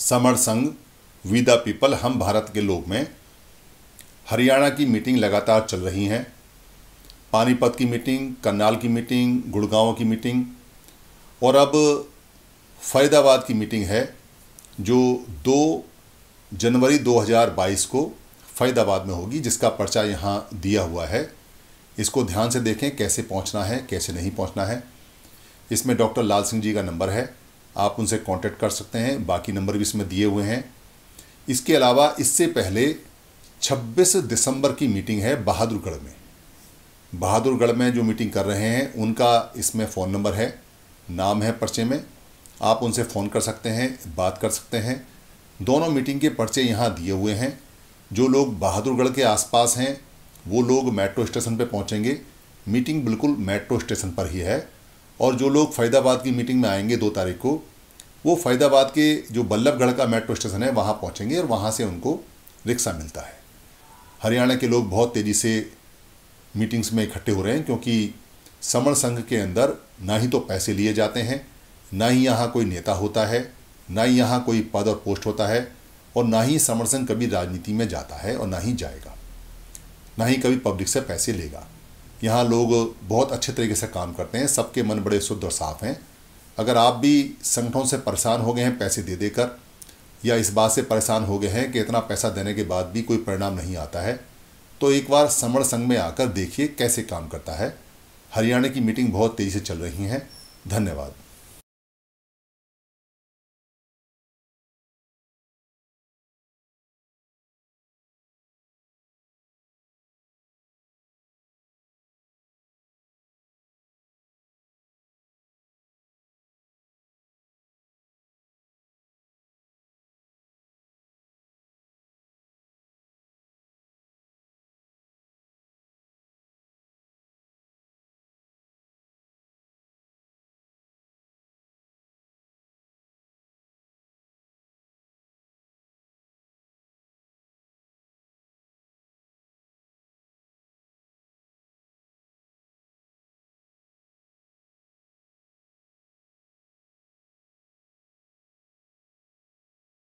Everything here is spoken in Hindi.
समर संघ वी द पीपल हम भारत के लोग में हरियाणा की मीटिंग लगातार चल रही हैं पानीपत की मीटिंग करनाल की मीटिंग गुड़गांव की मीटिंग और अब फरीदाबाद की मीटिंग है जो 2 जनवरी 2022 को फरीदाबाद में होगी जिसका पर्चा यहाँ दिया हुआ है इसको ध्यान से देखें कैसे पहुँचना है कैसे नहीं पहुँचना है इसमें डॉक्टर लाल सिंह जी का नंबर है आप उनसे कांटेक्ट कर सकते हैं बाकी नंबर भी इसमें दिए हुए हैं इसके अलावा इससे पहले 26 दिसंबर की मीटिंग है बहादुरगढ़ में बहादुरगढ़ में जो मीटिंग कर रहे हैं उनका इसमें फ़ोन नंबर है नाम है पर्चे में आप उनसे फ़ोन कर सकते हैं बात कर सकते हैं दोनों मीटिंग के पर्चे यहाँ दिए हुए हैं जो लोग बहादुरगढ़ के आसपास हैं वो लोग मेट्रो स्टेशन पर पहुँचेंगे मीटिंग बिल्कुल मेट्रो स्टेशन पर ही है और जो लोग फ़रीदाबाद की मीटिंग में आएंगे दो तारीख को वो फ़रीदाबाद के जो बल्लभगढ़ का मेट्रो स्टेशन है वहाँ पहुँचेंगे और वहाँ से उनको रिक्शा मिलता है हरियाणा के लोग बहुत तेज़ी से मीटिंग्स में इकट्ठे हो रहे हैं क्योंकि समर संघ के अंदर ना ही तो पैसे लिए जाते हैं ना ही यहाँ कोई नेता होता है ना ही यहाँ कोई पद और पोस्ट होता है और ना ही समर संघ कभी राजनीति में जाता है और ना ही जाएगा ना ही कभी पब्लिक से पैसे लेगा यहाँ लोग बहुत अच्छे तरीके से काम करते हैं सबके मन बड़े शुद्ध और साफ हैं अगर आप भी संगठनों से परेशान हो गए हैं पैसे दे देकर या इस बात से परेशान हो गए हैं कि इतना पैसा देने के बाद भी कोई परिणाम नहीं आता है तो एक बार समण संघ में आकर देखिए कैसे काम करता है हरियाणा की मीटिंग बहुत तेज़ी से चल रही हैं धन्यवाद